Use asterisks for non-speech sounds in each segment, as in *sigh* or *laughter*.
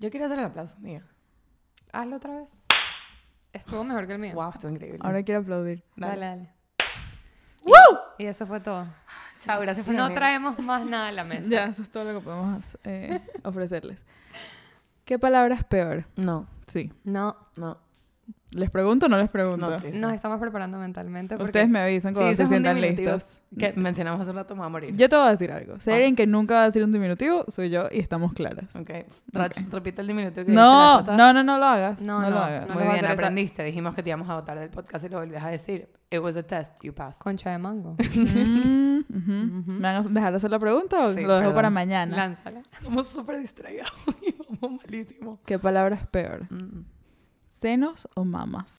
Yo quiero hacer el aplauso, mía. Hazlo otra vez. Estuvo mejor que el mío. Wow, estuvo increíble. Ahora quiero aplaudir. Dale, dale. ¡Woo! Y eso fue todo. Chao, gracias por No traemos más nada a la mesa. Ya, eso es todo lo que podemos eh, *laughs* ofrecerles. ¿Qué palabra es peor? No, Sí. No. No. ¿Les pregunto o no les pregunto? Nos estamos preparando mentalmente. Porque... Ustedes me avisan cuando se sientan listos. Que mencionamos hace un rato, me voy a morir. Yo te voy a decir algo. Si hay ah. que nunca va a decir un diminutivo, soy yo y estamos claras. Ok. Racho, okay. repite el diminutivo que no, la no, no, no lo hagas. No, lo hagas. Muy bien, aprendiste. Dijimos que te íbamos a votar del podcast y lo volvías a decir. It was a test, you passed. Concha de mango. *laughs* Mm, ¿Me van a dejar hacer la pregunta o lo dejo para mañana? Lánzala. Estamos súper distraídos y *laughs* vamos malísimo. ¿Qué palabra es peor? Mm senos o mamas.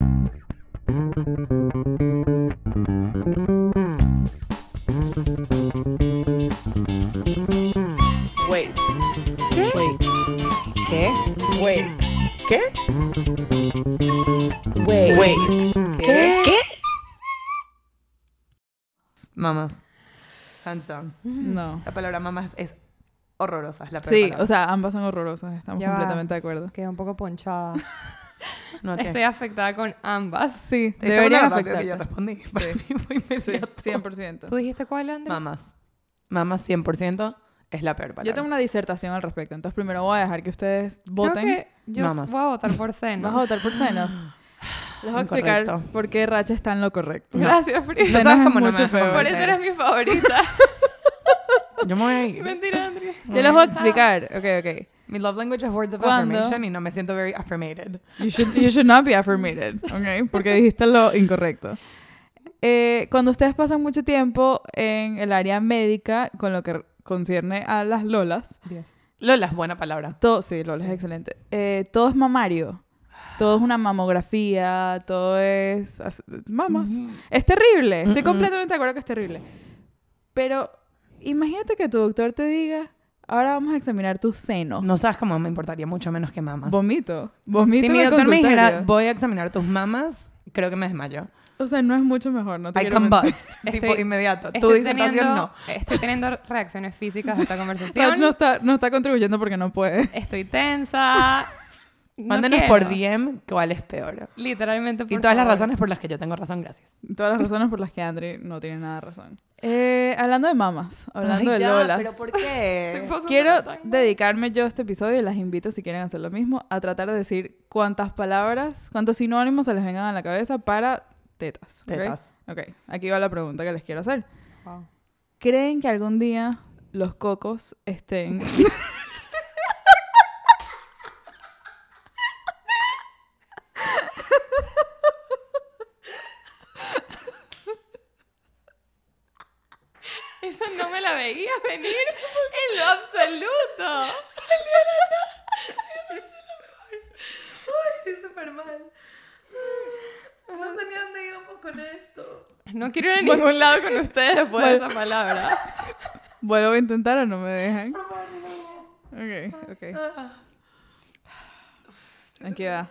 Wait. ¿Qué? Wait. ¿Qué? Wait. ¿Qué? Wait. ¿Qué? ¿Qué? Mamas. Hands down. Mm-hmm. No. La palabra mamas es horrorosa La sí, o sea, ambas son horrorosas. Estamos completamente de acuerdo. Queda un poco ponchada. *laughs* No, Estoy afectada con ambas. Sí, debería afectar. que yo respondí. Para sí. mí fue 100%. ¿Tú dijiste cuál, Andrés? Mamás. Mamás 100% es la perpa Yo tengo una disertación al respecto, entonces primero voy a dejar que ustedes voten. yo voy a votar por senos. Vas a votar por senos. *gasps* Les voy a explicar por qué Racha está en lo correcto. Gracias, Frida. No sabes cómo no me Por eso eres mi favorita. *laughs* yo me voy a ir. Mentira, Andrea. Yo les voy a explicar. Ok, ok. Mi love language es words of affirmation y no me siento very affirmated. You should, you should not be affirmated, ¿ok? Porque dijiste lo incorrecto. *laughs* Eh, cuando ustedes pasan mucho tiempo en el área médica, con lo que concierne a las lolas. Lolas, buena palabra. Todo, sí, lolas, excelente. Eh, todo es mamario. Todo es una mamografía, todo es... Mamas. Es terrible. Estoy completamente de acuerdo que es terrible. Pero imagínate que tu doctor te diga, Ahora vamos a examinar tus senos. No sabes cómo me importaría mucho menos que mamas. Vomito. Vomito. Si mi doctor me dijera, voy a examinar tus mamas, creo que me desmayo. O sea, no es mucho mejor, no te I *laughs* tipo estoy, inmediato. tu disertación no. Estoy teniendo reacciones físicas a esta *laughs* conversación. no está, contribuyendo porque no puede. Estoy tensa. *laughs* Mándenos por DM cuál es peor. Literalmente por Y todas las razones por las que yo tengo razón, gracias. Todas las razones por las que Andri no tiene nada de razón. Eh, hablando de mamas, hablando de Lolas. ¿Pero por qué? *laughs* Quiero dedicarme yo a este episodio y las invito, si quieren hacer lo mismo, a tratar de decir cuántas palabras, cuántos sinónimos se les vengan a la cabeza para tetas. Tetas. Ok, aquí va la pregunta que les quiero hacer. ¿Creen que algún día los cocos estén. *laughs* la veía *laughs* venir en lo absoluto. ay, estoy mal. No sé ni dónde íbamos con esto. No quiero ir a ningún lado con ustedes después de esa palabra. ¿Vuelvo a intentar o no me dejan? Ah, ok, ah, ok. Ah. Aquí va.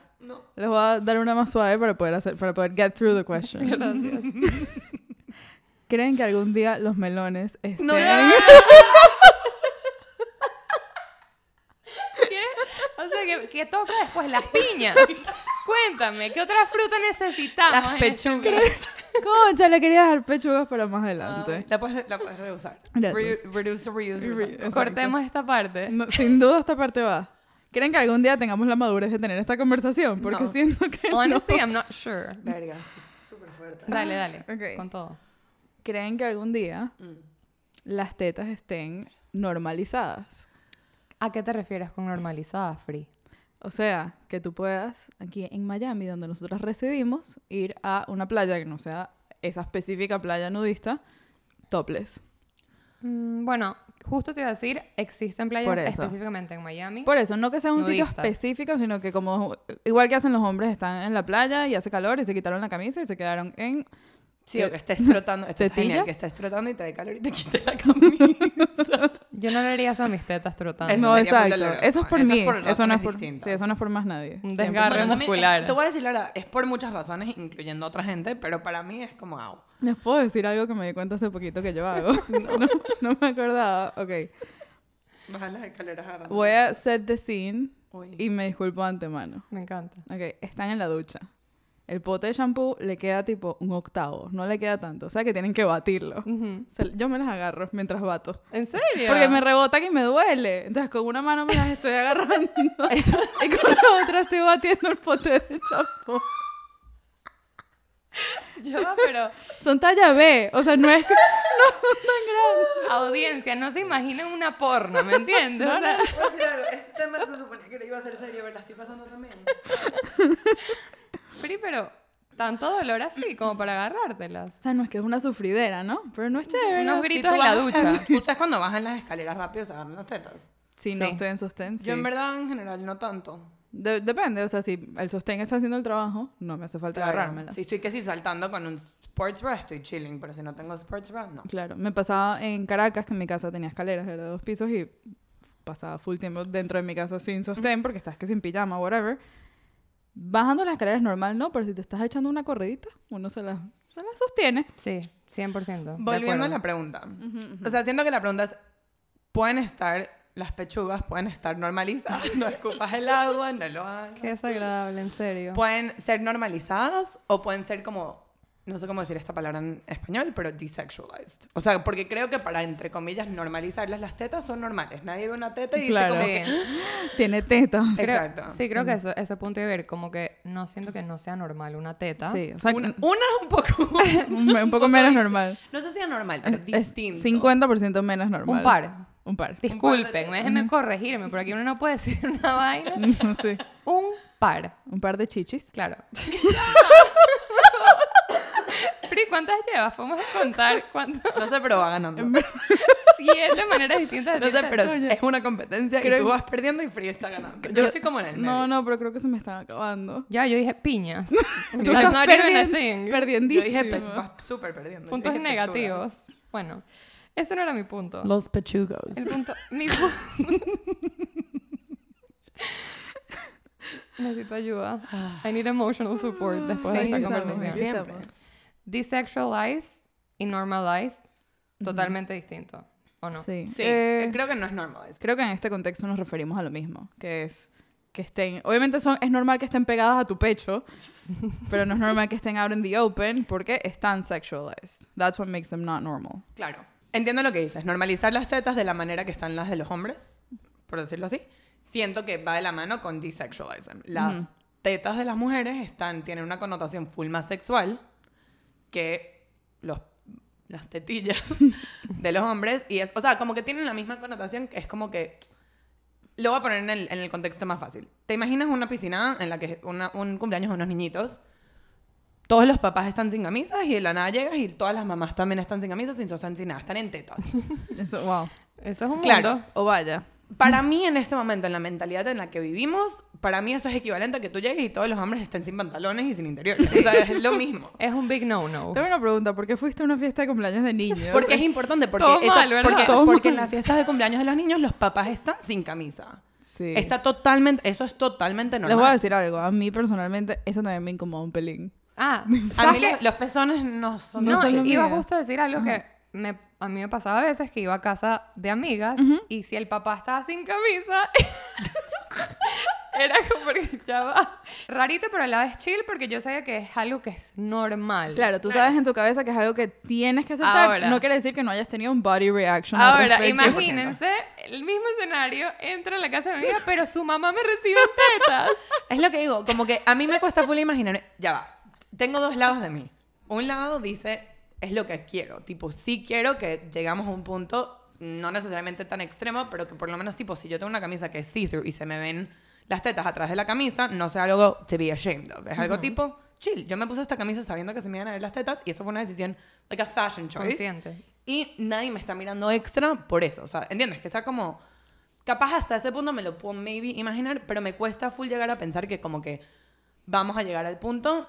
Les voy a dar una más suave para poder hacer, para poder get through the question. Gracias. *laughs* ¿Creen que algún día los melones estén... No, no, no, o sea, que, toca después las piñas. Cuéntame, ¿qué otra fruta necesitamos? Las este pechugas. Concha, le quería dejar pechugas para más adelante. Ah, la, puedes, la reusar. reduce, reuse, reuse. Cortemos esta parte. sin duda esta parte va. ¿Creen que algún día tengamos la madurez de tener esta conversación? Porque siento que Honestly, oh, no. I'm not sure. Verga, estoy súper fuerte. Dale, dale. Con todo creen que algún día mm. las tetas estén normalizadas. ¿A qué te refieres con normalizadas, Free? O sea, que tú puedas, aquí en Miami, donde nosotros residimos, ir a una playa que no sea esa específica playa nudista, topless. Mm, bueno, justo te iba a decir, existen playas específicamente en Miami. Por eso, no que sea un sitio específico, sino que como igual que hacen los hombres, están en la playa y hace calor y se quitaron la camisa y se quedaron en Sí, que, o *laughs* este que estés trotando. Esto que estés trotando y te dé calor y te *laughs* quite la camisa. Yo no le haría eso a mis tetas trotando. no, exacto. Eso es por mí. eso, no es por, sí, eso no es por más nadie. Un desgarre muscular. te voy a decir la es por muchas razones, incluyendo a otra gente, pero para mí es como au. ¿Les puedo decir algo que me di cuenta hace poquito que yo hago? *laughs* no. me acordaba. Ok. Baja las escaleras ahora. Voy a set the scene y me disculpo de antemano. Me encanta. Ok, están en la ducha el pote de shampoo le queda tipo un octavo, no le queda tanto. O sea que tienen que batirlo. yo me las agarro mientras bato. ¿En serio? Porque me rebota y me duele. Entonces con una mano me las estoy agarrando *laughs* y con la otra estoy batiendo el pote de shampoo. Yo, pero. Son talla B, o sea, no es. No son tan grandes. Audiencia, no se imaginen una porno, ¿me entiendes? No, pues este tema se suponía que iba a ser serio, pero la estoy pasando también pero tanto dolor así como para agarrártelas. O sea, no es que es una sufridera, ¿no? Pero no es chévere. Unos gritos en la ducha. Ustedes cuando bajan las escaleras rápido se agarran las tetas. Si sí. no estoy en sostén. Sí. Yo en verdad en general no tanto. depende, o sea, si el sostén está haciendo el trabajo, no me hace falta agarrármela. Si estoy casi saltando con un sports bra, estoy chilling, pero si no tengo sports bra, no. Claro, me pasaba en Caracas que en mi casa tenía escaleras, era de dos pisos y pasaba full tiempo dentro de mi casa sin sostén porque estás que sin pijama, whatever. Bajando las escaleras normal, no, pero si te estás echando una corredita, uno se la, la sostiene. Sí, 100%. Volviendo a la pregunta. O sea, siento que la pregunta es, ¿pueden estar las pechugas pueden estar normalizadas, *laughs* no escupas el agua, no lo hagas. Qué desagradable, en serio. Pueden ser normalizadas o pueden ser como no sé cómo decir esta palabra en español, pero desexualized. O sea, porque creo que para, entre comillas, normalizarlas, las tetas son normales. Nadie ve una teta y dice como que... *gasps* Tiene tetas. Exacto. sí, creo que eso, ese punto de ver, como que no siento que no sea normal una teta. Sí, o sea... Una, *laughs* un poco... *laughs* un, poco *laughs* menos normal. No sé si es normal, pero distinto. 50% menos normal. Un par. Un par. Disculpen, déjenme corregirme, por aquí uno no puede decir una vaina. No, sé. Un par. Un par de chichis. Claro. *laughs* ¿cuántas llevas? Podemos contar cuántas. *laughs* No sé, pero va ganando. Siete maneras distintas. De no sé, pero es una competencia creo... y tú vas perdiendo y Free está ganando. Yo, estoy como en el No, no, pero creo que se me están acabando. Ya, yo dije piñas. *laughs* tú estás perdiendo. Perdiendísimo. Yo dije vas súper perdiendo. Puntos negativos. Bueno, ese no era mi punto. Los pechugos. El punto... Mi punto... Necesito ayuda. Ah. I need emotional support después de esta conversación. Siempre. Desexualized y normalized, totalmente distinto. ¿O no? Sí. Eh, creo que no es normalized. Creo que en este contexto nos referimos a lo mismo, que es que estén, obviamente son, es normal que estén pegadas a tu pecho, *laughs* pero no es normal que estén out in the open porque están sexualized. That's what makes them not normal. Claro. Entiendo lo que dices, normalizar las tetas de la manera que están las de los hombres, por decirlo así, siento que va de la mano con desexualizing. Las tetas de las mujeres están, tienen una connotación full más sexual que los, las tetillas *laughs* de los hombres. Y es, o sea, como que tienen la misma connotación, que es como que... Lo voy a poner en el, contexto más fácil. ¿Te imaginas una piscina en la que un cumpleaños de unos niñitos? todos los papás están sin camisas y de la nada llegas y todas las mamás también están sin camisas, sin están sin nada, están en tetas. *laughs* Eso, wow. Eso es un claro. mundo. O vaya. Para mí, en este momento, en la mentalidad en la que vivimos, para mí eso es equivalente a que tú llegues y todos los hombres estén sin pantalones y sin interior. O sea, es lo mismo. *laughs* Es un big no-no. Tengo una pregunta. ¿Por qué fuiste a una fiesta de cumpleaños de niños? Porque es importante. Porque, todo mal, ¿verdad? porque, en las fiestas de cumpleaños de los niños los papás están sin camisa. Sí. Está totalmente... Eso es totalmente normal. Les voy a decir algo. A mí, personalmente, eso también me incomoda un pelín. Ah. a mí los, pezones no son... No, iba justo a decir algo que me a mí me pasaba a veces que iba a casa de amigas y si el papá estaba sin camisa, *laughs* era como que ya va. Rarito, pero a la vez chill porque yo sabía que es algo que es normal. Claro, tú sabes en tu cabeza que es algo que tienes que aceptar. no quiere decir que no hayas tenido un body reaction. Ahora, imagínense el mismo escenario, entro a la casa de mi amiga, pero su mamá me recibe en tetas. *laughs* es lo que digo, como que a mí me cuesta full imaginar. Ya va. Tengo dos lados de mí. Un lado dice, es lo que quiero. Tipo, sí quiero que llegamos a un punto, no necesariamente tan extremo, pero que por lo menos, tipo, si yo tengo una camisa que es see-through y se me ven las tetas atrás de la camisa, no sea algo to be ashamed of. Es algo tipo, chill. Yo me puse esta camisa sabiendo que se me iban a ver las tetas y eso fue una decisión, like a fashion choice. Y nadie me está mirando extra por eso. O sea, ¿entiendes? Que sea como. Capaz hasta ese punto me lo puedo maybe imaginar, pero me cuesta full llegar a pensar que, como que vamos a llegar al punto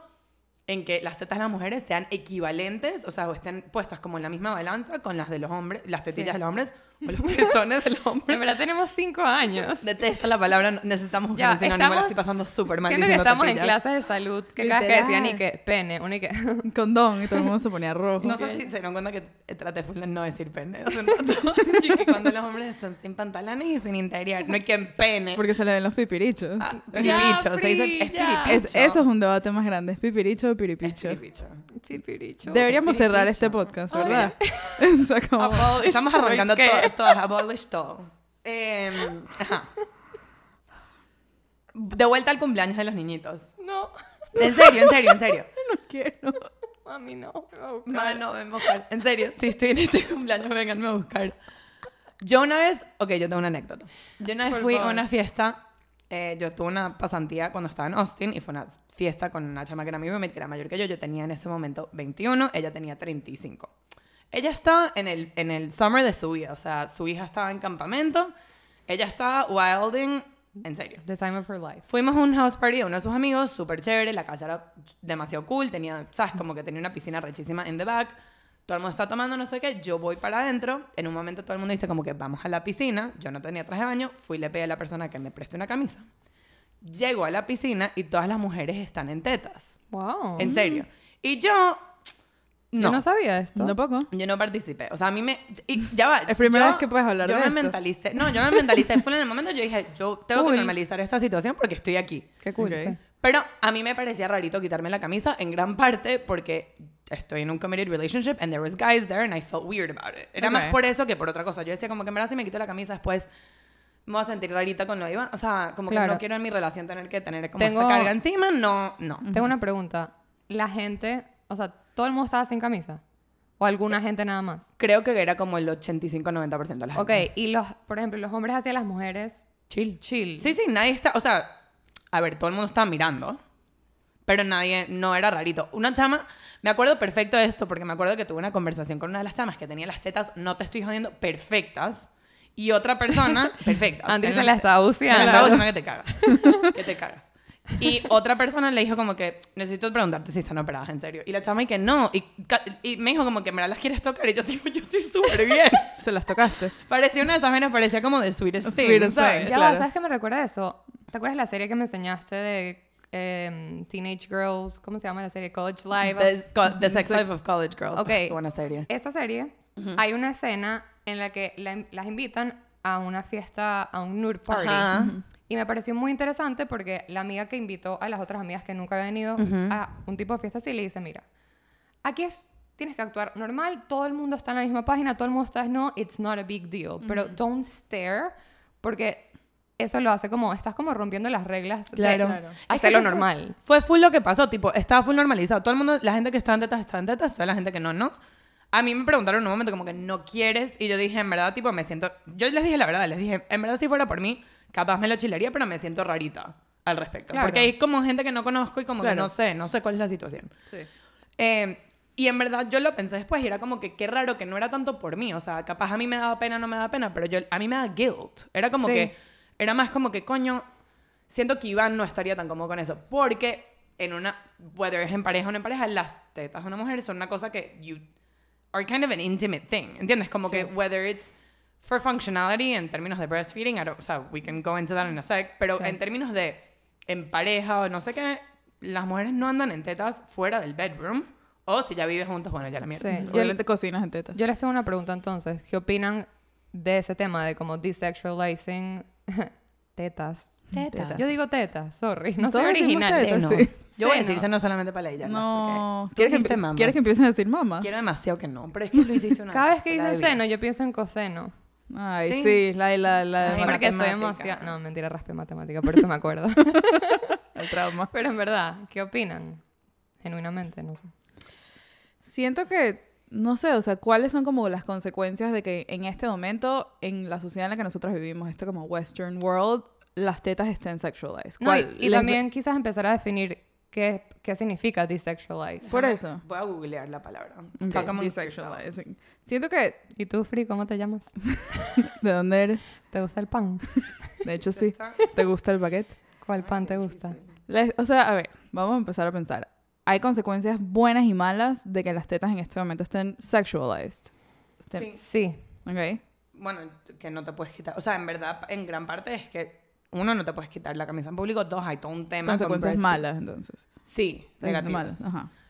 en que las tetas de las mujeres sean equivalentes, o sea, o estén puestas como en la misma balanza con las de los hombres, las tetillas de los hombres, o *laughs* los pezones del hombre. En verdad tenemos cinco años. Detesto la palabra, necesitamos ya, un no estamos, la estoy pasando súper mal. Siento que estamos en clases de salud, que cada vez que decían que pene, uno y que... Condón, y todo el mundo se ponía rojo. No sé si se dieron cuenta que trate full de no decir pene. *laughs* cuando los hombres están sin pantalones y sin interior, no hay quien pene. Porque se le ven los pipirichos. Ah, se dice, es eso es un debate más grande, es pipiricho o piripicho. piripicho. Deberíamos cerrar este podcast, ¿verdad? *laughs* Estamos arrancando todo abolish todo. Em, de vuelta al cumpleaños de los niñitos. No. En serio, en serio, en serio. *laughs* No quiero. a mí no, ven En serio, si estoy en este cumpleaños, venganme a buscar. Yo una vez, ok, yo tengo una anécdota. Yo una vez fui a una fiesta, eh, yo tuve una pasantía cuando estaba en Austin y fue una fiesta con una chama que era mi roommate, que era mayor que yo. Yo tenía en ese momento 21, ella tenía 35. Ella está en el, en el summer de su vida, o sea, su hija estaba en campamento, ella estaba wilding, en serio. The time of her life. Fuimos a un house party uno de sus amigos, súper chévere, la casa era demasiado cool, tenía, sabes, como que tenía una piscina rechísima en the back, todo el mundo está tomando no sé qué, yo voy para adentro, en un momento todo el mundo dice como que vamos a la piscina, yo no tenía traje de baño, fui y le pedí a la persona que me preste una camisa. Llego a la piscina y todas las mujeres están en tetas. Wow. En serio. Mm. Y yo no. sabía esto. Tampoco. Yo no participé. O sea, a mí me. Y ya va. *laughs* Es primera vez que puedes hablar de esto. yo me mentalicé. No, yo me mentalicé. Fue en el momento yo dije, yo tengo que normalizar esta situación porque estoy aquí. Qué cool. Pero a mí me parecía rarito quitarme la camisa en gran parte porque estoy en un committed relationship and there was guys there and I felt weird about it. Era más por eso que por otra cosa. Yo decía, como que me verdad si me quito la camisa después me voy a sentir rarita con lo iba O sea, como que no quiero en mi relación tener que tener como tengo... esa carga encima. No, no. Tengo una pregunta. La gente, o sea, todo el mundo estaba sin camisa. ¿O alguna gente nada más? Creo que era como el 85-90% de la gente. Ok, y los, por ejemplo, los hombres hacia las mujeres. Chill. Chill. Sí, sí, nadie está. O sea, a ver, todo el mundo estaba mirando. Pero nadie, no era rarito. Una chama, me acuerdo perfecto de esto, porque me acuerdo que tuve una conversación con una de las chamas que tenía las tetas, no te estoy jodiendo, perfectas. Y otra persona, *laughs* perfecta. Antes se la, estaba buceando. Se la estaba buceando que te cagas. que te cagas. Y otra persona le dijo como que, necesito preguntarte si están operadas, en serio. Y la chama y que no. Y, me dijo como que, ¿me las quieres tocar? Y yo digo, yo estoy súper bien. *laughs* Se las tocaste. Parecía una de esas venas, parecía como de Sweetest Thing, Sweet ¿sabes? Ya claro. ¿sabes qué me recuerda eso? ¿Te acuerdas la serie que me enseñaste de em, Teenage Girls, ¿cómo se llama la serie? College Life. The, Sex Life of College Girls. Ok. buena serie. Esa serie, hay una escena en la que las invitan a una fiesta, a un nude party. Ajá. Y me pareció muy interesante porque la amiga que invitó a las otras amigas que nunca habían venido a un tipo de fiesta así le dice, mira, aquí es, tienes que actuar normal, todo el mundo está en la misma página, todo el mundo está, no, it's not a big deal, pero don't stare porque eso lo hace como, estás como rompiendo las reglas. Claro. hace hacerlo normal. Fue full lo que pasó, tipo, estaba full normalizado. Todo el mundo, la gente que está en tetas está en tetas, toda la gente que no, no. A mí me preguntaron en un momento como que no quieres y yo dije, en verdad, tipo, me siento, yo les dije la verdad, les dije, en verdad si fuera por mí, capaz me lo chilaría, pero me siento rarita al respecto. Porque hay como gente que no conozco y como que no sé, no sé cuál es la situación. Sí. Eh, y en verdad yo lo pensé después y era como que qué raro que no era tanto por mí. O sea, capaz a mí me daba pena, no me daba pena, pero yo, a mí me da guilt. Era como que, era más como que, coño, siento que Iván no estaría tan cómodo con eso. Porque en una, whether es en pareja o no en pareja, las tetas de una mujer son una cosa que you are kind of an intimate thing. ¿Entiendes? Como que whether it's for functionality, en términos de breastfeeding, o sea, we can go into that in a sec, pero en términos de en pareja o no sé qué, las mujeres no andan en tetas fuera del bedroom. O si ya vives juntos, bueno, ya la mierda. Sí. te cocinas en tetas. Yo les hago una pregunta entonces. ¿Qué opinan de ese tema de como desexualizing *laughs* tetas? Tetas. Yo digo tetas, sorry. No soy original. Yo voy a decir no solamente para ella No. ¿Quieres que, empiecen a decir mamas Quiero demasiado que no, pero es que lo hiciste una Cada vez que dicen seno, yo pienso en coseno. Ay, sí, la, la, la de No, mentira, raspe matemática, por eso me acuerdo. *laughs* El trauma. Pero en verdad, ¿qué opinan? Genuinamente, no sé. Siento que, no sé, o sea, ¿cuáles son como las consecuencias de que en este momento, en la sociedad en la que nosotros vivimos, esto como Western World, las tetas estén sexualized? y, también quizás empezar a definir ¿Qué, ¿Qué, significa desexualized? Por eso. Voy a googlear la palabra. Desexualizing. Siento que... ¿Y tú, Free, cómo te llamas? *laughs* ¿De dónde eres? ¿Te gusta el pan? De hecho, sí. ¿Te gusta el baguette? ¿Cuál pan te gusta? o sea, a ver, vamos a empezar a pensar. Hay consecuencias buenas y malas de que las tetas en este momento estén sexualized. Sí. Sí. Ok. Bueno, que no te puedes quitar. O sea, en verdad, en gran parte es que uno, no te puedes quitar la camisa en público. Dos, hay todo un tema. Consecuencias malas, entonces. Sí, negativas.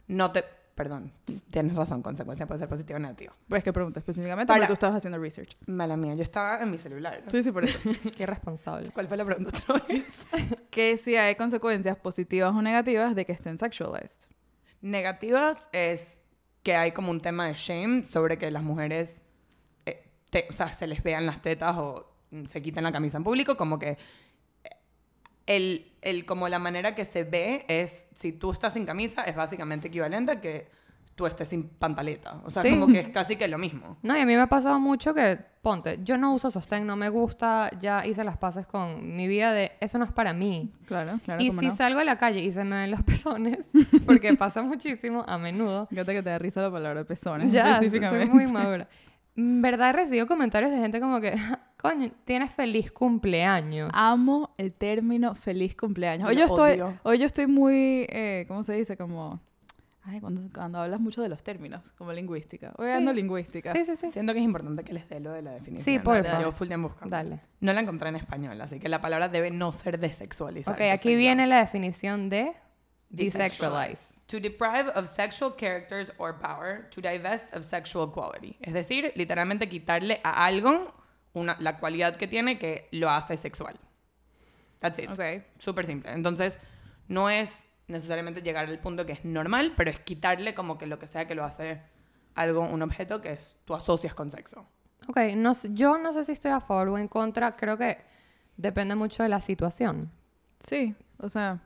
No te... Perdón, tienes razón, consecuencias puede ser positiva o negativa. Pues que pregunta específicamente, Para, tú estabas haciendo research. Mala mía, yo estaba en mi celular. Sí, sí, por eso. *laughs* Qué responsable. ¿Cuál fue la pregunta otra vez? *laughs* que si hay consecuencias positivas o negativas de que estén sexualized. Negativas es que hay como un tema de shame sobre que las mujeres, eh, o sea, se les vean las tetas o se quiten la camisa en público, como que el, el, como la manera que se ve es, si tú estás sin camisa, es básicamente equivalente a que tú estés sin pantaleta. O sea, como que es casi que lo mismo. *laughs* No, y a mí me ha pasado mucho que, ponte, yo no uso sostén, no me gusta, ya hice las paces con mi vida de, eso no es para mí. Claro, claro. Y si salgo a la calle y se me ven los pezones, *laughs* porque pasa muchísimo, a menudo. Fíjate que te da risa la palabra pezones, ya, Soy muy madura verdad recibo comentarios de gente como que, *laughs* coño, tienes feliz cumpleaños. Amo el término feliz cumpleaños. Hoy, yo estoy, hoy yo estoy muy, eh, ¿cómo se dice? Como... Ay, cuando, hablas mucho de los términos, como lingüística. Hoy sí. lingüística. Sí, sí, sí. Siento que es importante que les dé lo de la definición. Sí, por favor. Yo full time busca. Dale. No la encontré en español, así que la palabra debe no ser desexualizada. Ok, aquí viene la definición de desexualize. To deprive of sexual characters or power, to divest of sexual quality. Es decir, literalmente quitarle a algo una, la cualidad que tiene que lo hace sexual. That's it. Okay. Súper simple. Entonces, no es necesariamente llegar al punto que es normal, pero es quitarle como que lo que sea que lo hace algo, un objeto que tú asocias con sexo. Ok, no, yo no sé si estoy a favor o en contra, creo que depende mucho de la situación. Sí, o sea,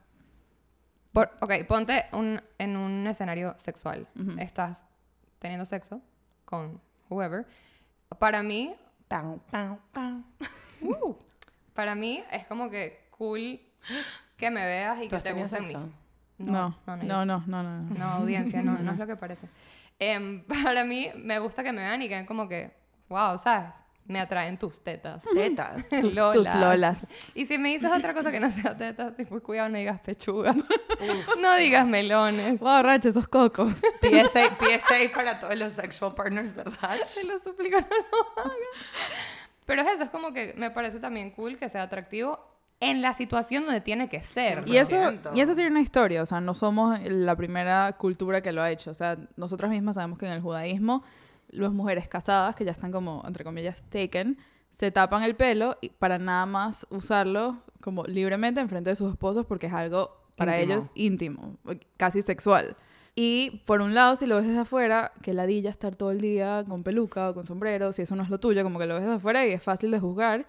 ok, ponte un, en un escenario sexual. Estás teniendo sexo con whoever. Para mí... Uh, para mí es como que cool que me veas y que te guste mí. No no no, no no no, no, no, no, audiencia, no, no es lo que parece. *laughs* Em, *laughs* para mí me gusta que me vean y que como que, wow, ¿sabes? me atraen tus tetas. Tetas. *laughs* Tus lolas. Y si me dices otra cosa que no sea tetas, tipo, cuidado, no digas pechugas. *laughs* no digas melones. Wow, Rach, esos cocos. *laughs* PSA, para todos los sexual partners de Rach. lo suplico, no lo Pero eso, es como que me parece también cool que sea atractivo en la situación donde tiene que ser. Y eso, y eso tiene una historia, o sea, no somos la primera cultura que lo ha hecho. O sea, nosotras mismas sabemos que en el judaísmo las mujeres casadas, que ya están como, entre comillas, taken, se tapan el pelo para nada más usarlo como libremente enfrente de sus esposos porque es algo para ellos íntimo, casi sexual. Y por un lado, si lo ves desde afuera, que ladilla estar todo el día con peluca o con sombrero, si eso no es lo tuyo, como que lo ves desde afuera y es fácil de juzgar.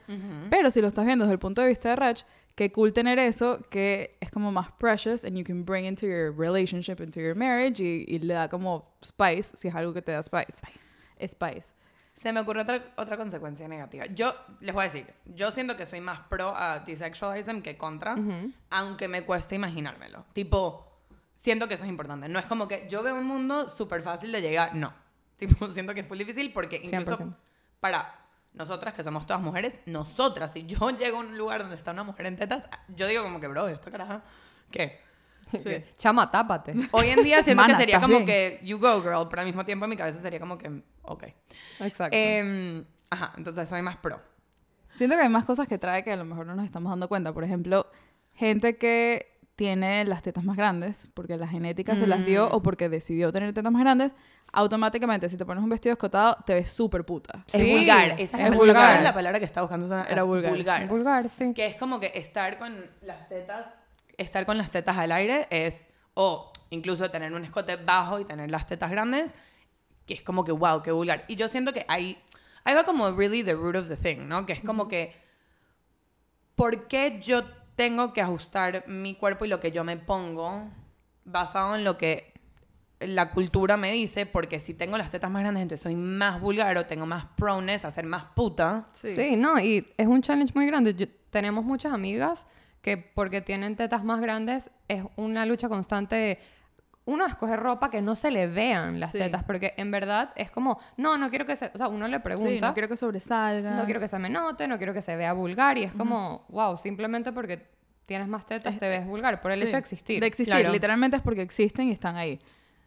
Pero si lo estás viendo desde el punto de vista de Rach, que cool tener eso, que es como más precious and you can bring into your relationship, into your marriage y, le da como spice, si es algo que te da spice. Spice. Se me ocurrió otra, otra consecuencia negativa. Yo les voy a decir, yo siento que soy más pro a desexualism que contra, aunque me cueste imaginármelo. Tipo, siento que eso es importante. No es como que yo veo un mundo súper fácil de llegar. No. *laughs* Tipo, siento que es muy difícil porque incluso para nosotras, que somos todas mujeres, nosotras, si yo *laughs* llego a un lugar donde está una mujer en tetas, yo digo como que, bro, esto caraja, ¿qué? Chama, tápate. *laughs* Hoy en día siento que sería como que you go girl, pero al mismo tiempo en mi cabeza sería como que ok. Exacto. Em, ajá, entonces soy más pro. Siento que hay más cosas que trae que a lo mejor no nos estamos dando cuenta. Por ejemplo, gente que tiene las tetas más grandes porque la genética se las dio mm. o porque decidió tener tetas más grandes, automáticamente si te pones un vestido escotado te ves súper puta. Es vulgar. Esa es, vulgar. La palabra que estaba buscando era vulgar. Vulgar. Vulgar, sí. Que es como que estar con las tetas estar con las tetas al aire es, o incluso tener un escote bajo y tener las tetas grandes, que es como que, wow, qué vulgar. Y yo siento que ahí, ahí va como really the root of the thing, ¿no? Que es como que, ¿por qué yo tengo que ajustar mi cuerpo y lo que yo me pongo basado en lo que la cultura me dice, porque si tengo las tetas más grandes, entonces soy más vulgar o tengo más proneness a ser más puta. Sí, no, y es un challenge muy grande. tenemos muchas amigas que porque tienen tetas más grandes es una lucha constante de uno escoger ropa que no se le vean las tetas, porque en verdad es como, no, no quiero que se, o sea, uno le pregunta. Sí, no quiero que sobresalga. No quiero que se me note, no quiero que se vea vulgar, y es como, wow, simplemente porque tienes más tetas te eh, ves vulgar, por el hecho de existir. De existir, literalmente es porque existen y están ahí.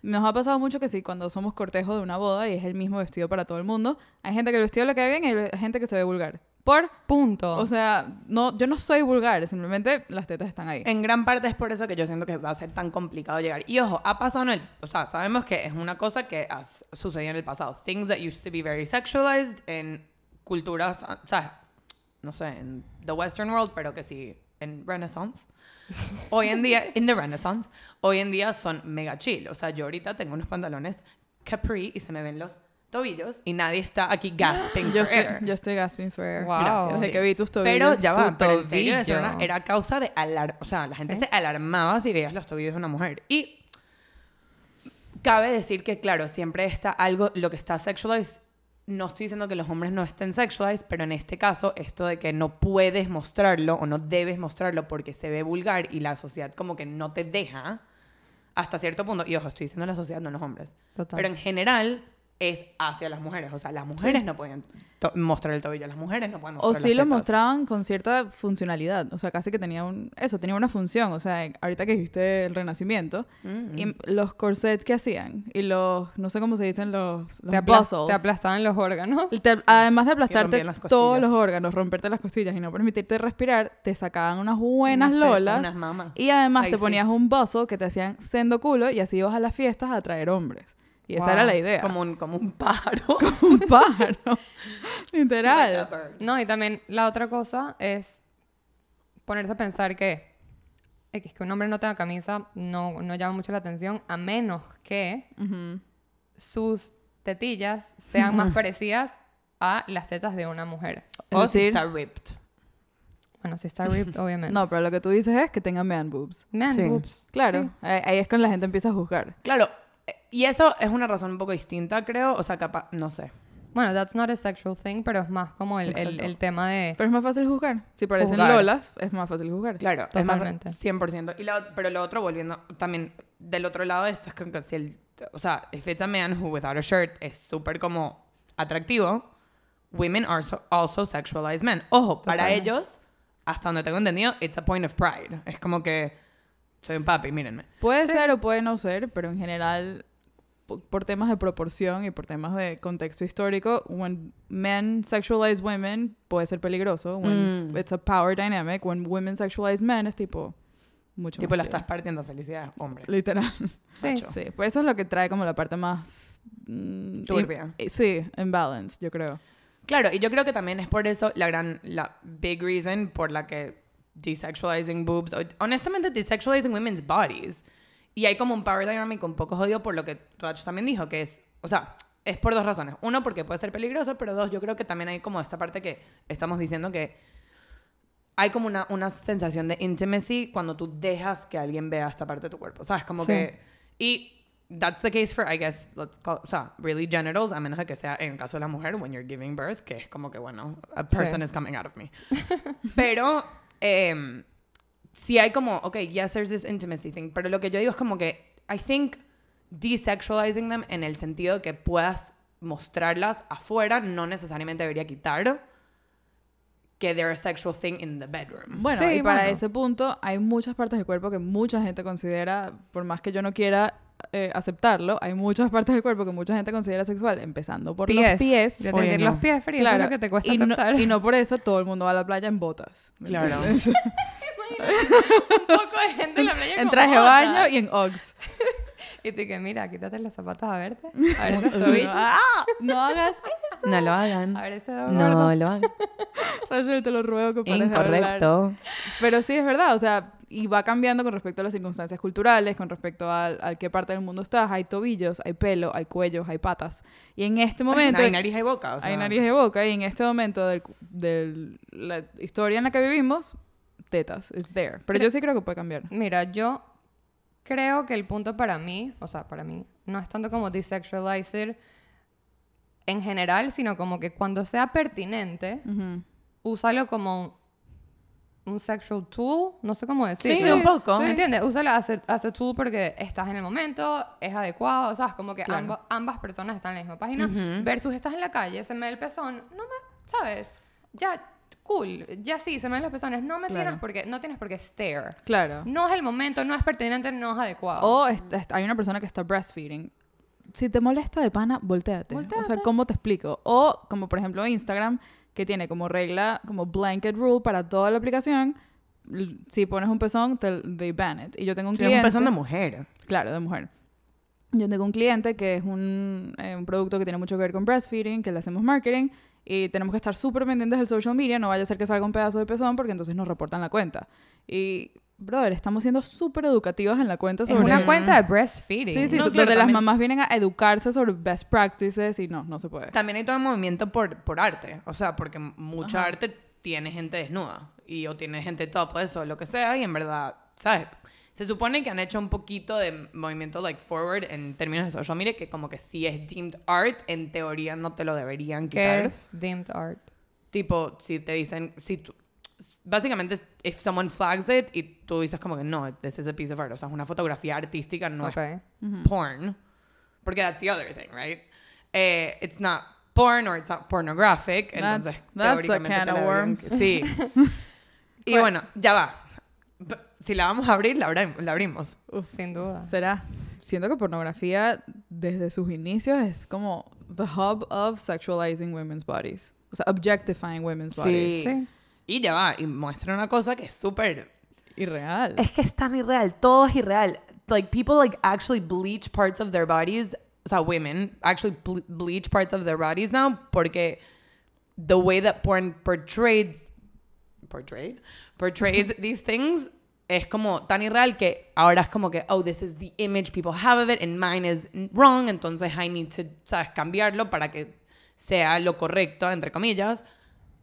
Nos ha pasado mucho que sí, cuando somos cortejo de una boda y es el mismo vestido para todo el mundo, hay gente que el vestido le queda bien y hay gente que se ve vulgar. Por punto. O sea, no, yo no soy vulgar, simplemente las tetas están ahí. En gran parte es por eso que yo siento que va a ser tan complicado llegar. Y ojo, ha pasado en el. O sea, sabemos que es una cosa que ha sucedido en el pasado. Things that used to be very sexualized en culturas. O sea, no sé, en the Western world, pero que sí, en Renaissance. *laughs* Hoy en día, in the Renaissance, hoy en día son mega chill. O sea, yo ahorita tengo unos pantalones capri y se me ven los tobillos y nadie está aquí gasping yo estoy, Yo estoy gasping for Wow. Gracias. que vi tus tobillos. Pero ya va, pero era, causa de alarma. O sea, la gente se alarmaba si veías los tobillos de una mujer. Y cabe decir que, claro, siempre está algo, lo que está sexualized. No estoy diciendo que los hombres no estén sexualized, pero en este caso, esto de que no puedes mostrarlo o no debes mostrarlo porque se ve vulgar y la sociedad como que no te deja hasta cierto punto. Y ojo, estoy diciendo la sociedad, no los hombres. Pero en general, es hacia las mujeres. O sea, las mujeres no podían mostrar el tobillo, las mujeres no podían O sí los mostraban con cierta funcionalidad. O sea, casi que tenía un. Eso, tenía una función. O sea, ahorita que hiciste el renacimiento, mm-hmm. y los corsets que hacían y los. No sé cómo se dicen los. los te, te aplastaban los órganos. además de aplastarte todos los órganos, romperte las costillas y no permitirte respirar, te sacaban unas buenas lolas. Unas mamas. Y además te ponías un bustle que te hacían sendo culo y así ibas a las fiestas a atraer hombres. Y esa era la idea. Como un, como un paro *laughs* Como un paro *laughs* Literal. no, y también la otra cosa es ponerse a pensar que es que un hombre no tenga camisa no, no llama mucho la atención a menos que sus tetillas sean más parecidas a las tetas de una mujer. O si está ripped. Bueno, si está ripped, *laughs* obviamente. No, pero lo que tú dices es que tenga man boobs. Man boobs. Claro. Ahí es cuando la gente empieza a juzgar. Claro, y eso es una razón un poco distinta, creo. O sea, capaz, no sé. Bueno, that's not a sexual thing, pero es más como el, el, tema de... Pero es más fácil juzgar. Si parecen lolas, es más fácil juzgar. Claro, totalmente. más, 100%. Y pero lo otro, volviendo también del otro lado esto, es que si el... O sea, if it's a man who without a shirt es súper como atractivo, women are also sexualized men. Ojo, para ellos, hasta donde tengo entendido, it's a point of pride. Es como que soy un papi, mírenme. Puede ser o puede no ser, pero en general por temas de proporción y por temas de contexto histórico, when men sexualize women puede ser peligroso. When mm. It's a power dynamic. When women sexualize men es tipo mucho tipo la estás partiendo felicidad hombre literal *laughs* sí. sí pues eso es lo que trae como la parte más mm, turbia eh, sí imbalance yo creo claro y yo creo que también es por eso la gran la big reason por la que desexualizing boobs honestamente desexualizing women's bodies y hay como un power dynamic con poco jodido por lo que Rach también dijo, que es, o sea, es por dos razones. Uno, porque puede ser peligroso, pero dos, yo creo que también hay como esta parte que estamos diciendo que hay como una, una sensación de intimacy cuando tú dejas que alguien vea esta parte de tu cuerpo, ¿sabes? Como que... Y that's the case for, I guess, let's call, o sea, really genitals, a menos de que sea en el caso de la mujer, when you're giving birth, que es como que, bueno, a person is coming out of me. *laughs* Pero, em, sí hay como, ok, yes, there's this intimacy thing, pero lo que yo digo es como que, I think desexualizing them en el sentido de que puedas mostrarlas afuera no necesariamente debería quitar que they're a sexual thing in the bedroom. Bueno, y para ese punto hay muchas partes del cuerpo que mucha gente considera, por más que yo no quiera eh, aceptarlo, hay muchas *laughs* partes del cuerpo que mucha gente considera sexual, empezando por los pies. Yo los pies fríos es lo que te cuesta y aceptar. No, y no por eso todo el mundo va a la playa en botas. Claro. *laughs* *laughs* un poco de gente en la playa. En traje de baño y en Ox. *laughs* y te dije, mira, quítate las zapatas a verte. A ver, *laughs* ah, No hagas eso. No lo hagan. A ver, hago No lo hagan. Rachel, te lo ruego que pares Incorrecto. Pero sí, es verdad. O sea, y va cambiando con respecto a las circunstancias culturales, con respecto a, qué parte del mundo estás. Hay tobillos, hay pelo, hay cuellos, hay patas. Y en este momento... Hay, nariz y boca. Hay nariz y boca. Y en este momento de la historia en la que vivimos, tetas. It's there. Pero, yo sí creo que puede cambiar. Mira, yo creo que el punto para mí, o sea, para mí, no es tanto como desexualizar en general, sino como que cuando sea pertinente, úsalo como un, sexual tool, no sé cómo decirlo. Sí, un poco. ¿Me entiendes? Úsalo as a, tool porque estás en el momento, es adecuado, o sea, es como que ambas personas están en la misma página, versus estás en la calle, se me da el pezón, no me, ¿sabes? Ya, cool, ya sí, se me ven los pezones. no me tienes porque, no tienes por qué stare. Claro. No es el momento, no es pertinente, no es adecuado. O hay una persona que está breastfeeding. Si te molesta de pana, volteate. volteate. O sea, ¿cómo te explico? O como por ejemplo Instagram, que tiene como regla, como blanket rule para toda la aplicación, si pones un pezón, te, they ban it. Y yo tengo un cliente... un pezón de mujer. Claro, de mujer. Yo tengo un cliente que es un, eh, un producto que tiene mucho que ver con breastfeeding, que le hacemos marketing, y tenemos que estar súper pendientes del social media, no vaya a ser que salga un pedazo de pezón porque entonces nos reportan la cuenta. Y, brother, estamos siendo súper educativas en la cuenta sobre... Es una cuenta de breastfeeding. Sí, sí, donde las mamás vienen a educarse sobre best practices y no, no se puede. También hay todo el movimiento por, por arte, o sea, porque mucha arte tiene gente desnuda y o tiene gente topless o lo que sea y en verdad, ¿sabes? Se supone que han hecho un poquito de movimiento like forward en términos de social media, que como que si es deemed art, en teoría no te lo deberían quitar. ¿Qué es deemed art? Tipo, si te dicen, si tú, básicamente, if someone flags it y tú dices como que no, this is a piece of art, o sea, es una fotografía artística, no es porn, porque that's the other thing, right? Eh, it's not porn or it's not pornographic, that's, entonces that's a can of Sí. *laughs* y bueno, ya va si la vamos a abrir, la, abrimos. sin duda. Será. Siento que pornografía desde sus inicios es como the hub of sexualizing women's bodies. O sea, objectifying women's bodies. Sí. Y ya va, y muestra una cosa que es súper irreal. Es que es tan irreal, todo es irreal. Like people like actually bleach parts of their bodies, o sea, women actually bleach parts of their bodies now porque the way that porn portrays portrayed portrays *laughs* these things es como tan irreal que ahora es como que, oh, this is the image people have of it and mine is wrong, entonces I need to, ¿sabes?, cambiarlo para que sea lo correcto, entre comillas,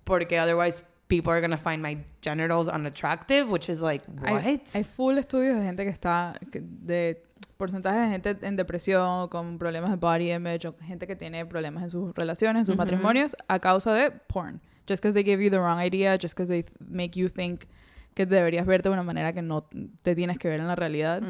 porque otherwise people are to find my genitals unattractive, which is like, what? Hay, full estudios de gente que está, de porcentaje de gente en depresión, con problemas de body image, o gente que tiene problemas en sus relaciones, en sus matrimonios, a causa de porn. Just because they give you the wrong idea, just because they make you think que deberías verte de una manera que no te tienes que ver en la realidad.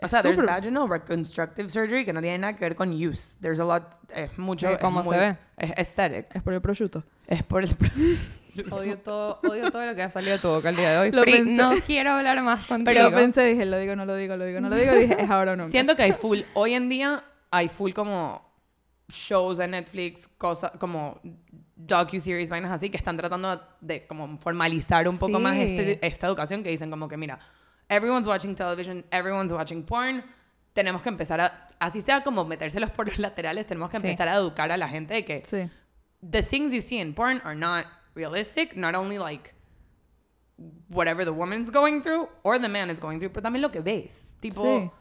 O sea, there's vaginal reconstructive surgery que no tiene nada que ver con use. There's a lot, es mucho. ¿Cómo se ve? Es aesthetic. Es por el prosciutto. Es por el *laughs* Odio todo, odio todo lo que ha salido de tu boca el día de hoy. *laughs* Lo no quiero hablar más contigo. Pero pensé, dije, lo digo, no lo digo, lo digo, no lo digo, dije, es ahora o nunca. Siento que hay full, hoy en día hay full como shows en Netflix, cosas como docu-series, vainas así, que están tratando de como formalizar un poco más este, esta educación que dicen como que, mira, everyone's watching television, everyone's watching porn, tenemos que empezar a, así sea como metérselos por los laterales, tenemos que empezar a educar a la gente de que the things you see in porn are not realistic, not only like whatever the woman's going through or the man is going through, pero también lo que ves. Tipo,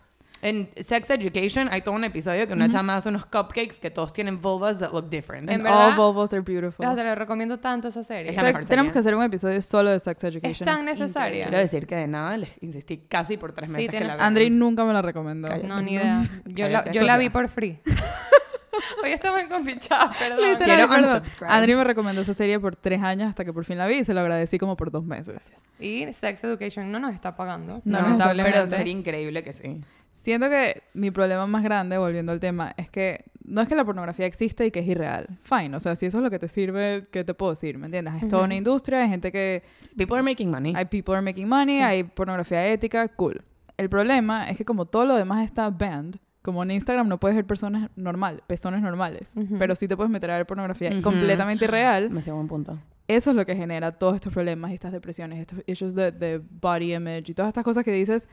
en Sex Education hay todo un episodio que una chama hace unos cupcakes que todos tienen vulvas that look different. And all vulvas are beautiful. Te lo recomiendo tanto esa serie. Tenemos que hacer un episodio solo de Sex Education. Es tan necesaria. Quiero decir que de nada les insistí casi por tres meses que la vi. Andrei nunca me la recomendó. No, ni idea. *laughs* Yo, la, vi por free. *laughs* *laughs* Hoy estamos enconfichados, perdón. Literal, perdón. Andrew me recomendó esa serie por tres años hasta que por fin la vi y se lo agradecí como por dos meses. Y Sex Education no nos está pagando. No, no pero sería increíble que sí. Siento que mi problema más grande, volviendo al tema, es que no es que la pornografía existe y que es irreal. Fine, o sea, si eso es lo que te sirve, ¿qué te puedo decir? ¿Me entiendes? Es toda una industria, hay gente que... People are making money. Hay people are making money, hay pornografía ética, cool. El problema es que como todo lo demás está banned, como en Instagram no puedes ver personas normal, personas normales, pero sí te puedes meter a ver pornografía completamente irreal. Me un punto. Eso es lo que genera todos estos problemas, y estas depresiones, estos issues de, de body image y todas estas cosas que dices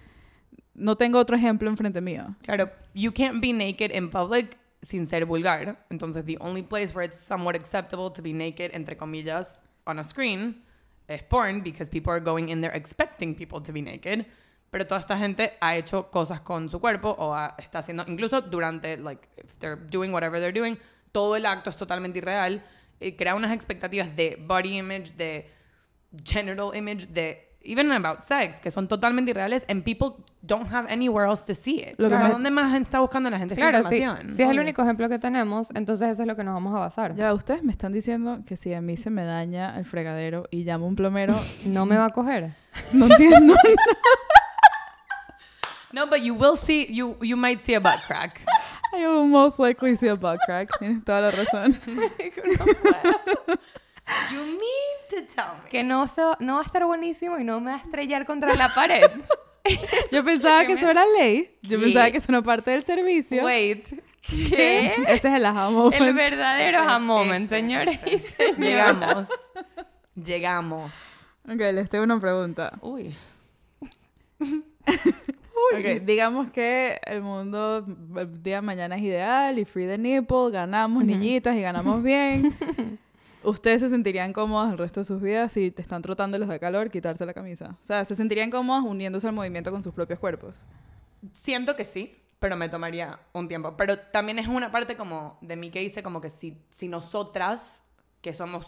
no tengo otro ejemplo enfrente mío. Claro, you can't be naked in public sin ser vulgar. Entonces, the only place where it's somewhat acceptable to be naked, entre comillas, on a screen es porn because people are going in there expecting people to be naked. Pero toda esta gente ha hecho cosas con su cuerpo o está haciendo, incluso durante, like, if they're doing whatever they're doing, todo el acto es totalmente irreal. Y eh, crea unas expectativas de body image, de genital image, de even about sex, que son totalmente irreales, and people don't have anywhere else to see it. ¿dónde más está buscando la gente claro, esta Si, es el único ejemplo que tenemos, entonces eso es lo que nos vamos a basar. Ya, ustedes me están diciendo que si a mí se me daña el fregadero y llamo a un plomero... *laughs* no me va a coger. *laughs* No entiendo No, but you will see, you, you might see a butt crack. I will most likely see a butt crack. Tienes toda la razón. *laughs* You mean to tell me. Que no, no va a estar buenísimo y no me va a estrellar contra la pared. *laughs* *laughs* Yo pensaba que, eso era ley. Yo pensaba que eso era parte del servicio. Wait. ¿Qué? Este es el aha moment. El verdadero aha moment, señores Llegamos. *laughs* Llegamos. Ok, les tengo una pregunta. Uy. Uy. Okay, digamos que el mundo el día de mañana es ideal y free the nipple, ganamos niñitas y ganamos bien. ¿Ustedes se sentirían cómodas el resto de sus vidas si te están trotando les da calor quitarse la camisa? O sea, ¿se sentirían cómodas uniéndose al movimiento con sus propios cuerpos? Siento que sí, pero me tomaría un tiempo. Pero también es una parte como de mí que dice como que si, si nosotras, que somos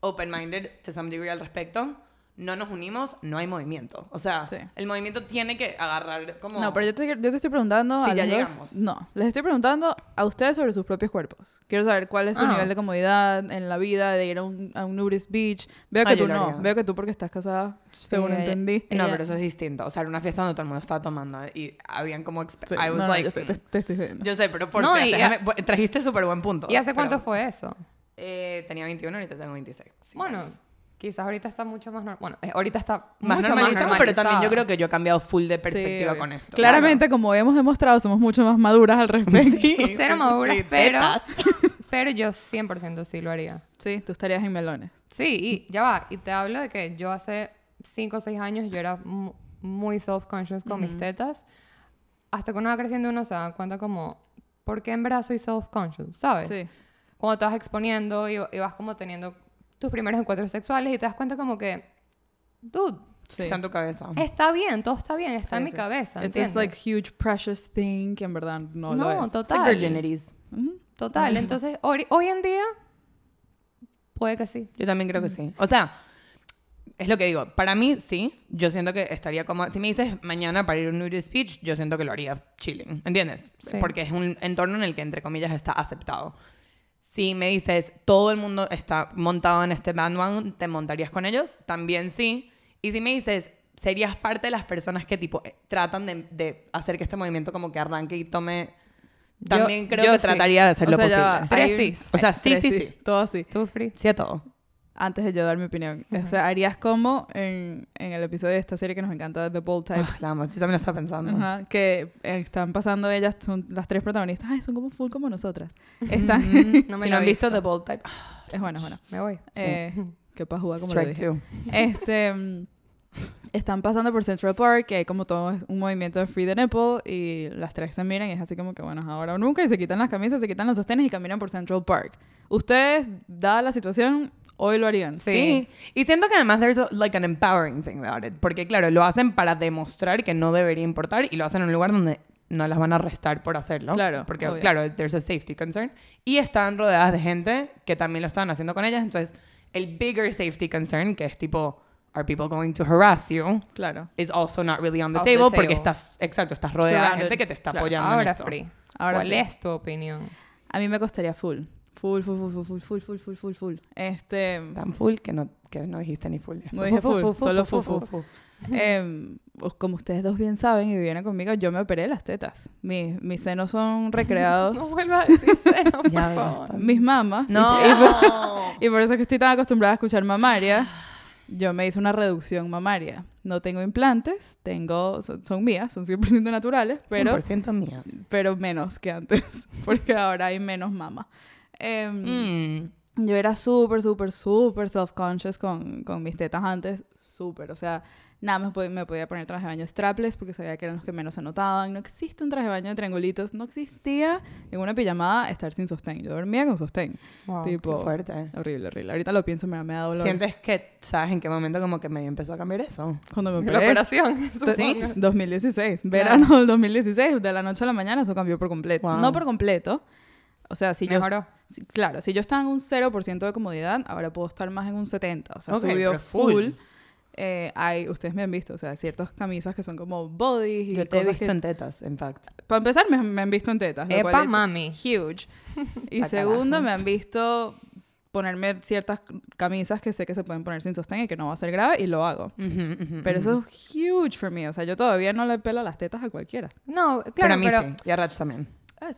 open-minded to some degree al respecto, no nos unimos, no hay movimiento. O sea, el movimiento tiene que agarrar como... No, pero yo te, yo te estoy preguntando... Si ya los, llegamos. No, les estoy preguntando a ustedes sobre sus propios cuerpos. Quiero saber cuál es su ah. nivel de comodidad en la vida, de ir a un, a Beach. Veo que tú no, veo que tú porque estás casada, según entendí. No, pero eso es distinto. O sea, era una fiesta donde todo el mundo estaba tomando y habían como... I was like, mm. yo sé, pero por cierto, trajiste súper buen punto. ¿Y hace cuánto fue eso? Eh, tenía 21, ahorita tengo 26. Bueno... Quizás ahorita está mucho más normal. Bueno, eh, ahorita está más mucho más pero también yo creo que yo he cambiado full de perspectiva con esto. Claramente, como hemos demostrado, somos mucho más maduras al respecto. Sí, *laughs* cero maduras, pero, *laughs* pero yo 100% sí lo haría. Sí, tú estarías en melones. Sí, y ya va. Y te hablo de que yo hace 5 o 6 años yo era muy self-conscious con mis tetas. Hasta que uno va creciendo uno se da cuenta como, ¿por qué en verdad soy self-conscious? ¿Sabes? Sí. Cuando te vas exponiendo y vas como teniendo tus primeros encuentros sexuales y te das cuenta como que, dude. Está en tu cabeza. Está bien, todo está bien, está en mi cabeza. Es like huge precious thing que en verdad no, lo es. No, total. Like virginities. Total. Entonces, hoy, en día, puede que sí. Yo también creo que sí. O sea, es lo que digo. Para mí, sí. Yo siento que estaría como. Si me dices mañana para ir a un nude speech, yo siento que lo haría chilling. ¿Entiendes? Sí. Porque es un entorno en el que, entre comillas, está aceptado. Si me dices, todo el mundo está montado en este bandwagon, ¿te montarías con ellos? También sí. Y si me dices, ¿serías parte de las personas que tipo eh, tratan de, hacer que este movimiento como que arranque y tome... También creo que trataría de hacer lo posible. sí. O sea, sí, sí, sí. Todo sí. Sí a todo antes de yo dar mi opinión. O sea, harías como en, en, el episodio de esta serie que nos encanta, The Bold Type. Oh, la yo también lo estaba pensando. que están pasando ellas, son las tres protagonistas, ay, son como full como nosotras. Están, *laughs* si han visto, The Bold Type. Ah, es bueno, es bueno. Me voy. Eh, que para jugar como Strike dije. Este... Mm, están pasando por Central Park, que hay como todo un movimiento de Free the Nipple, y las tres se miran y es así como que, bueno, ahora o nunca, y se quitan las camisas, se quitan los sostenes y caminan por Central Park. Ustedes, dada la situación, hoy lo harían. Sí. Y siento que además there's like an empowering thing about it. Porque claro, lo hacen para demostrar que no debería importar y lo hacen en un lugar donde no las van a arrestar por hacerlo. Claro. Porque claro, there's a safety concern. Y están rodeadas de gente que también lo estaban haciendo con ellas. Entonces, el bigger safety concern, que es tipo... Are people going to harass you? Claro. Is also not really on the, table, porque estás, exacto, estás rodeada de gente que te está apoyando Ahora en Free. Ahora ¿Cuál es tu opinión? A mí me costaría full. Full, full, full, full, full, full, full, full, full, Este. Tan full que no, que no dijiste ni full. No dije full, full, full solo full, full. Em, pues, como ustedes dos bien saben y vienen conmigo, yo me operé las tetas. Mis, mis senos son *laughs* recreados. no vuelvas a decir senos, por *laughs* favor. Mis mamas. No. Y, por, eso es que estoy tan acostumbrada a escuchar mamaria. Yo me hice una reducción mamaria. No tengo implantes, tengo son, mías, son 100% naturales, pero 100% mías. Pero menos que antes, *laughs* porque ahora hay menos mama. Em, mm. Yo era súper, súper, súper self-conscious con, con, mis tetas antes, súper, o sea, nada más me podía poner traje de baño strapless porque sabía que eran los que menos se notaban, no existe un traje de baño de triangulitos, no existía en una pijamada estar sin sostén, yo dormía con sostén, tipo, qué fuerte. horrible, horrible, ahorita lo pienso, me, me da dolor. ¿Sientes que, sabes en qué momento como que me empezó a cambiar eso? Cuando me operé. La operación, *laughs* ¿Sí? 2016, verano del 2016, de la noche a la mañana eso cambió por completo, no por completo, o sea, si Mejoró. yo... Claro, si yo estaba en un 0% de comodidad, ahora puedo estar más en un 70%. O sea, subió full. Eh, ustedes me han visto, o sea, ciertas camisas que son como bodys y Yo te he visto en tetas, en fact. Para empezar, me, han visto en tetas. Epa, mami. Huge. *laughs* y segundo, me han visto ponerme ciertas camisas que sé que se pueden poner sin sostén y que no va a ser grave y lo hago. pero eso es huge for me. O sea, yo todavía no le pelo las tetas a cualquiera. No, claro, pero... a mí sí. Y a Rach también. A ah,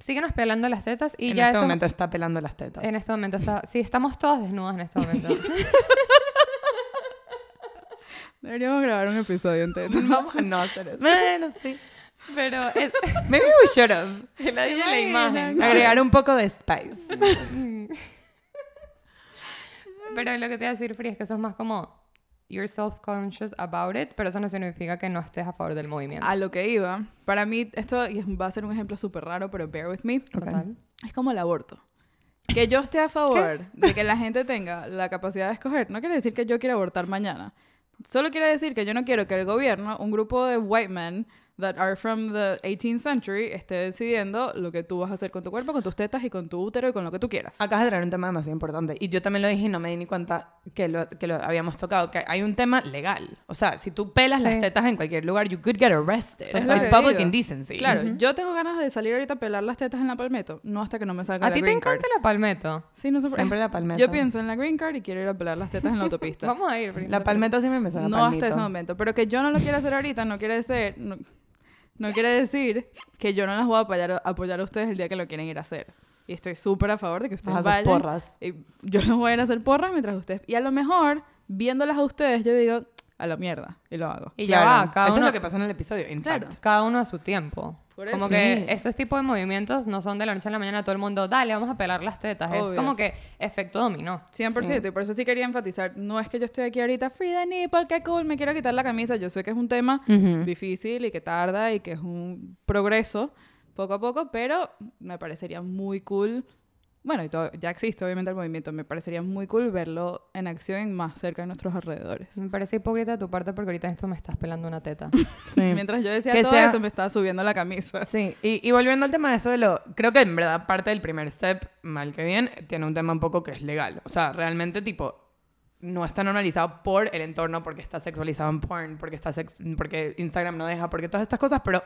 Síguenos *laughs* pelando las tetas y en ya. En este momento está pelando las tetas. En este momento está. Sí, estamos todos desnudos en este momento. *laughs* Deberíamos grabar un episodio en tetas. *laughs* Vamos a no hacer eso. Bueno, sí. Pero. Es... Maybe we should have. La, la imagen. Agregar un poco de spice. Pero lo que te voy a decir, Free, es que sos más como you're self-conscious about it, pero eso no significa que no estés a favor del movimiento. A lo que iba, para mí, esto va a ser un ejemplo súper raro, pero bear with me. Total. Es como el aborto. Que yo esté a favor de que la gente tenga la capacidad de escoger, no quiere decir que yo quiera abortar mañana. Solo quiere decir que yo no quiero que el gobierno, un grupo de white men, that are from the 18th century esté decidiendo lo que tú vas a hacer con tu cuerpo, con tus tetas y con tu útero y con lo que tú quieras. Acá de traer un tema demasiado importante. Y yo también lo dije y no me di ni cuenta que lo, que lo habíamos tocado, que hay un tema legal. O sea, si tú pelas las tetas en cualquier lugar, you could get arrested. Es It's public indecency. Claro, yo tengo ganas de salir ahorita a pelar las tetas en la palmeto. No hasta que no me salga la green card. ¿A ti te encanta la palmeto? Sí, no sé por Siempre la palmeto. Yo pienso en la green card y quiero ir a pelar las tetas en la autopista. *laughs* Vamos a ir. La palmeto sí me empezó No hasta ese momento. Pero que yo no lo quiera hacer ahorita no quiere decir... No quiere decir que yo no las voy a apoyar, a apoyar a ustedes el día que lo quieren ir a hacer. Y estoy súper a favor de que ustedes A hacer porras. yo no voy a hacer porras mientras ustedes. Y a lo mejor, viéndolas a ustedes, yo digo, a la mierda. Y lo hago. Y ya va, cada uno... es lo que pasa en el episodio. claro. Cada uno a su tiempo. Como que esos tipos de movimientos no son de la noche a la mañana todo el mundo, dale, vamos a pelar las tetas. Es como que efecto dominó. 100%. Y por eso sí quería enfatizar, no es que yo estoy aquí ahorita, free the nipple, qué cool, me quiero quitar la camisa. Yo sé que es un tema difícil y que tarda y que es un progreso poco a poco, pero me parecería muy cool bueno, y todo, ya existe obviamente el movimiento, me parecería muy cool verlo en acción más cerca de nuestros alrededores. Me parece hipócrita de tu parte porque ahorita en esto me estás pelando una teta. *laughs* Sí. Mientras yo decía todo eso, me estaba subiendo la camisa. Sí, y, y, volviendo al tema de eso de lo... Creo que en verdad parte del primer step, mal que bien, tiene un tema un poco que es legal. O sea, realmente tipo, no está normalizado por el entorno, porque está sexualizado en porn, porque, está sex porque Instagram no deja, porque todas estas cosas, pero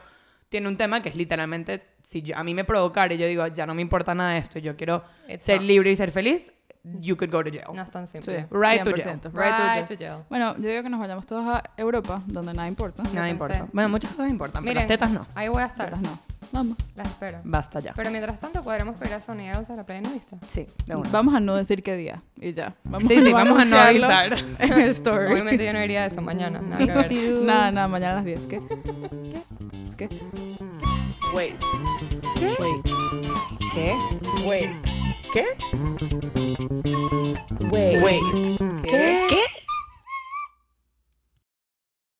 tiene un tema que es literalmente, si a mí me provocar y yo digo, ya no me importa nada de esto, yo quiero ser libre y ser feliz, you could go to jail. No es tan simple. Right, to jail. Right, to, jail. Bueno, yo digo que nos vayamos todos a Europa, donde nada importa. Nada importa. Bueno, muchas cosas importan, pero las tetas no. Ahí voy a estar. Tetas no. Vamos. Las espero. Basta ya. Pero mientras tanto, podremos para a Sonidos a la playa nudista. Sí, de una. Vamos a no decir qué día y ya. Vamos, sí, sí, vamos, a no avisar *laughs* en el story. Obviamente yo no iría a eso mañana. Nada, nada, nada, mañana a las 10. ¿Qué? ¿Qué? ¿Qué? Wait. ¿Qué? Wait. ¿Qué? Wait. ¿Qué? Wait. ¿Qué? ¿Qué?